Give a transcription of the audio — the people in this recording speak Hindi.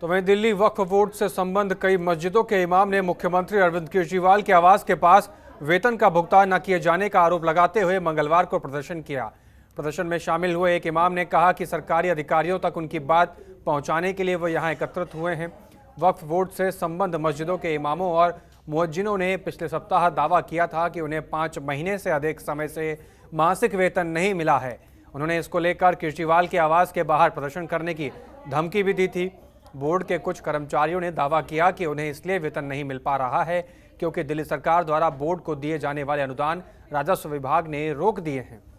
तो वहीं दिल्ली वक्फ बोर्ड से संबंध कई मस्जिदों के इमाम ने मुख्यमंत्री अरविंद केजरीवाल के आवास के पास वेतन का भुगतान न किए जाने का आरोप लगाते हुए मंगलवार को प्रदर्शन किया प्रदर्शन में शामिल हुए एक इमाम ने कहा कि सरकारी अधिकारियों तक उनकी बात पहुंचाने के लिए वो यहाँ एकत्रित हुए हैं वक्फ बोर्ड से संबंध मस्जिदों के इमामों और मुहजिनों ने पिछले सप्ताह दावा किया था कि उन्हें पाँच महीने से अधिक समय से मासिक वेतन नहीं मिला है उन्होंने इसको लेकर केजरीवाल के आवास के बाहर प्रदर्शन करने की धमकी भी दी थी बोर्ड के कुछ कर्मचारियों ने दावा किया कि उन्हें इसलिए वेतन नहीं मिल पा रहा है क्योंकि दिल्ली सरकार द्वारा बोर्ड को दिए जाने वाले अनुदान राजस्व विभाग ने रोक दिए हैं